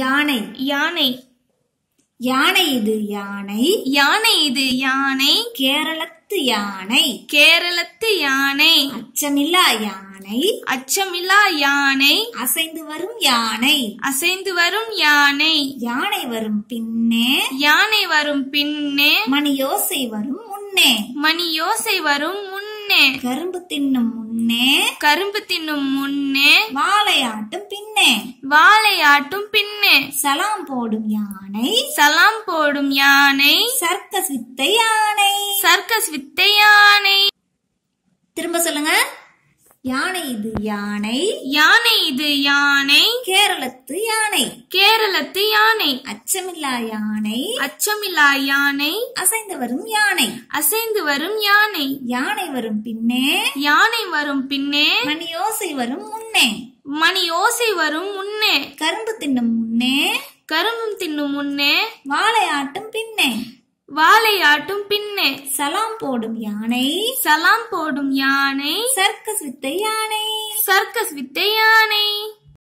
யானை யானை யானை இது யானை யானை இது யானை கேரளத்து யானை கேரளத்து யானை அச்சமில்லா யானை அச்சமில்லா யானை அசைந்து வரும் யானை அசைந்து வரும் யானை யானை வரும் பின்னே யானை வரும் பின்னே மணி யோசை வரும் முன்னே மணி யோசை வரும் முன்னே கரும்பு தின்னும் முன்னே கரும்பு தின்னும் முன்னே வாழையாட்டும் பின்னே வாழை விளையாட்டும் பின்னே சலாம் போடும் யானை சலாம் போடும் யானை சர்க்கஸ் வித்தை யானை சர்க்கஸ் வித்தை யானை திரும்ப சொல்லுங்க யானை இது யானை யானை இது யானை கேரளத்து யானை கேரளத்து யானை அச்சமில்லா யானை அச்சமில்லா யானை அசைந்து வரும் யானை அசைந்து வரும் யானை யானை வரும் பின்னே யானை வரும் பின்னே மணியோசை வரும் முன்னே மணி ஓசை வரும் முன்னே கரும்பு தின்னும் முன்னே கரும்பும் தின்னும் முன்னே வாழை ஆட்டும் பின்னே வாழை ஆட்டும் பின்னே சலாம் போடும் யானை சலாம் போடும் யானை சர்க்கஸ் வித்த யானை சர்க்கஸ் வித்த யானை